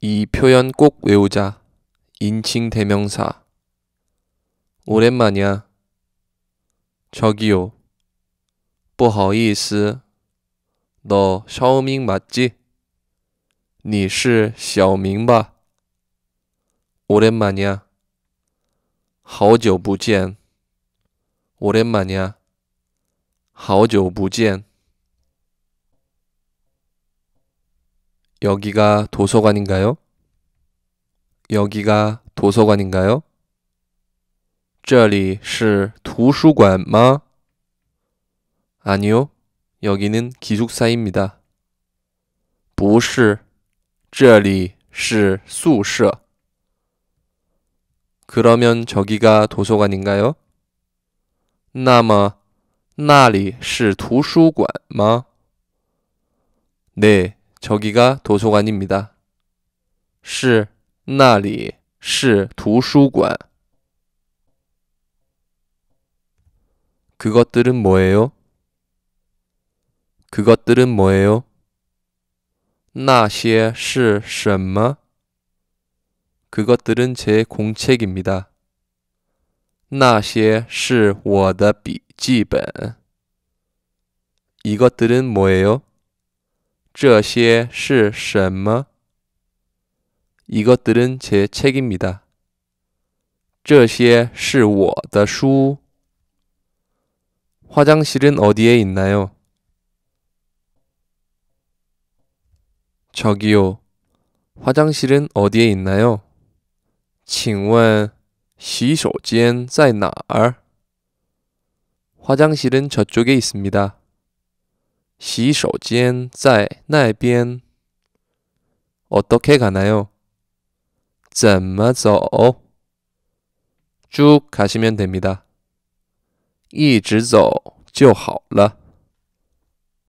이 표현 꼭 외우자. 인칭 대명사. 오랜만이야. 저기요. 不好意思.너 샤오밍 맞지? 你是小明吧? 오랜만이야. 好久不见. 오랜만이야. 好久不见. 여기가 도서관인가요? 여기가 도서관인가요? 这里是图书馆吗? 아니요. 여기는 기숙사입니다. 不是,这里是宿舍. 그러면 저기가 도서관인가요? 那么,那里是图书馆吗? 네. 저기가 도서관입니다. 是那里是图书馆. 그것들은 뭐예요? 그것들은 뭐예요? 那些是什么? 그것들은 제 공책입니다. 那些是我的笔记本. 이것들은 뭐예요? 这些是什么？ 이것들은 제 책입니다. 这些是我的书. 화장실은 어디에 있나요? 저기요. 화장실은 어디에 있나요? 请问洗手间在哪儿？ 화장실은 저쪽에 있습니다. 洗手间在那边。我到看看来哟，怎么走？쭉가시면됩니 다， 一直走就好了。